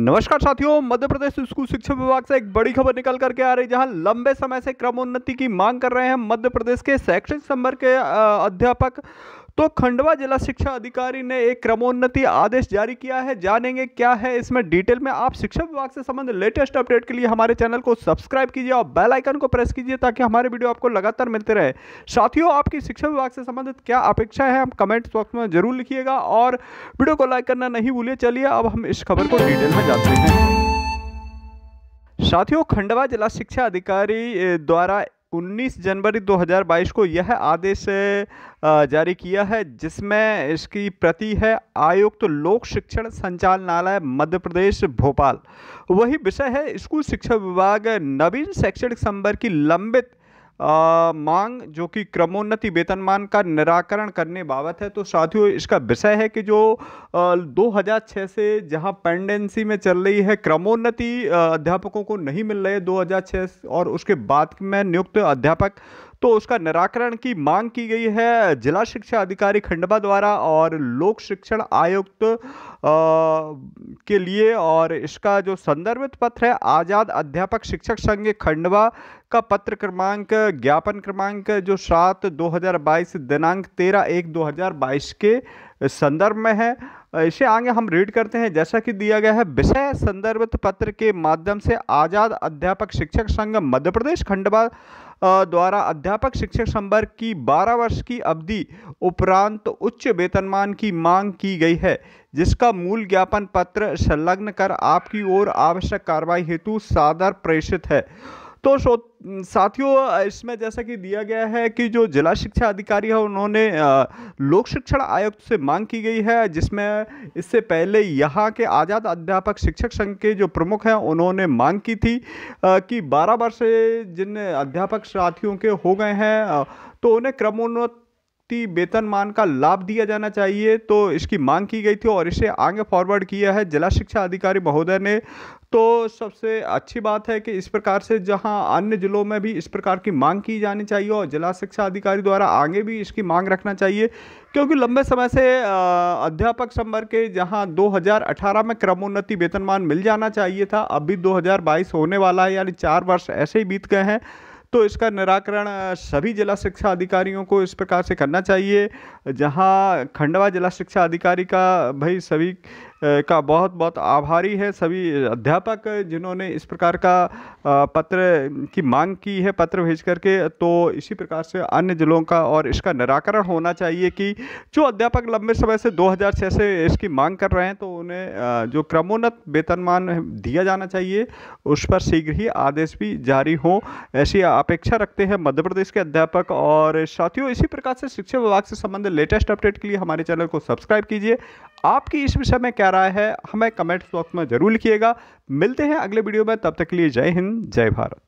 नमस्कार साथियों मध्य प्रदेश स्कूल शिक्षा विभाग से एक बड़ी खबर निकल करके आ रही जहां लंबे समय से क्रमोन्नति की मांग कर रहे हैं मध्य प्रदेश के शैक्षणिक संवर्ग के अध्यापक तो खंडवा जिला शिक्षा अधिकारी ने एक क्रमोन्नति आदेश जारी किया है जानेंगे क्या है इसमें डिटेल में आप शिक्षा विभाग से संबंध लेटेस्ट अपडेट के लिए हमारे चैनल को सब्सक्राइब कीजिए और बेल आइकन को प्रेस कीजिए ताकि हमारे वीडियो आपको लगातार मिलते रहे साथियों आपकी शिक्षा विभाग से संबंधित क्या अपेक्षा है हम कमेंट बॉक्स में जरूर लिखिएगा और वीडियो को लाइक करना नहीं भूलिए चलिए अब हम इस खबर को डिटेल में जानते हैं साथियों खंडवा जिला शिक्षा अधिकारी द्वारा 19 जनवरी 2022 को यह आदेश जारी किया है जिसमें इसकी प्रति है आयुक्त तो लोक शिक्षण संचालनालय मध्य प्रदेश भोपाल वही विषय है स्कूल शिक्षा विभाग नवीन शैक्षणिक संबर की लंबित आ, मांग जो कि क्रमोन्नति वेतनमान का निराकरण करने बाबत है तो साथियों इसका विषय है कि जो आ, 2006 से जहां पेंडेंसी में चल रही है क्रमोन्नति अध्यापकों को नहीं मिल रहे 2006 और उसके बाद में नियुक्त अध्यापक तो उसका निराकरण की मांग की गई है जिला शिक्षा अधिकारी खंडवा द्वारा और लोक शिक्षण आयुक्त के लिए और इसका जो संदर्भित पत्र है आज़ाद अध्यापक शिक्षक संघ खंडवा का पत्र क्रमांक ज्ञापन क्रमांक जो सात 2022 दिनांक तेरह एक 2022 के संदर्भ में है इसे आगे हम रीड करते हैं जैसा कि दिया गया है विषय संदर्भित पत्र के माध्यम से आज़ाद अध्यापक शिक्षक संघ मध्य प्रदेश खंडवा द्वारा अध्यापक शिक्षक संवर्ग की 12 वर्ष की अवधि उपरांत तो उच्च वेतनमान की मांग की गई है जिसका मूल ज्ञापन पत्र संलग्न कर आपकी ओर आवश्यक कार्रवाई हेतु सादर प्रेषित है तो साथियों इसमें जैसा कि दिया गया है कि जो जिला शिक्षा अधिकारी है उन्होंने लोक शिक्षण आयुक्त से मांग की गई है जिसमें इससे पहले यहाँ के आज़ाद अध्यापक शिक्षक संघ के जो प्रमुख हैं उन्होंने मांग की थी कि 12 वर्ष जिन अध्यापक साथियों के हो गए हैं तो उन्हें क्रमोन्नत वेतन वेतनमान का लाभ दिया जाना चाहिए तो इसकी मांग की गई थी और इसे आगे फॉरवर्ड किया है जिला शिक्षा अधिकारी महोदय ने तो सबसे अच्छी बात है कि इस प्रकार से जहां अन्य ज़िलों में भी इस प्रकार की मांग की जानी चाहिए और जिला शिक्षा अधिकारी द्वारा आगे भी इसकी मांग रखना चाहिए क्योंकि लंबे समय से अध्यापक संवर्ग के जहां 2018 में क्रमोन्नति वेतनमान मिल जाना चाहिए था अब भी 2022 होने वाला है यानी चार वर्ष ऐसे ही बीत गए हैं तो इसका निराकरण सभी जिला शिक्षा अधिकारियों को इस प्रकार से करना चाहिए जहाँ खंडवा जिला शिक्षा अधिकारी का भाई सभी का बहुत बहुत आभारी है सभी अध्यापक जिन्होंने इस प्रकार का पत्र की मांग की है पत्र भेज करके तो इसी प्रकार से अन्य ज़िलों का और इसका निराकरण होना चाहिए कि जो अध्यापक लंबे समय से 2006 से इसकी मांग कर रहे हैं तो उन्हें जो क्रमोन्नत वेतनमान दिया जाना चाहिए उस पर शीघ्र ही आदेश भी जारी हो ऐसी अपेक्षा रखते हैं मध्य प्रदेश के अध्यापक और साथियों इसी प्रकार से शिक्षा विभाग से संबंधित लेटेस्ट अपडेट के लिए हमारे चैनल को सब्सक्राइब कीजिए आपकी इस विषय में क्या क्या राय है हमें कमेंट्स बॉक्स में ज़रूर लिखिएगा मिलते हैं अगले वीडियो में तब तक के लिए जय हिंद जय भारत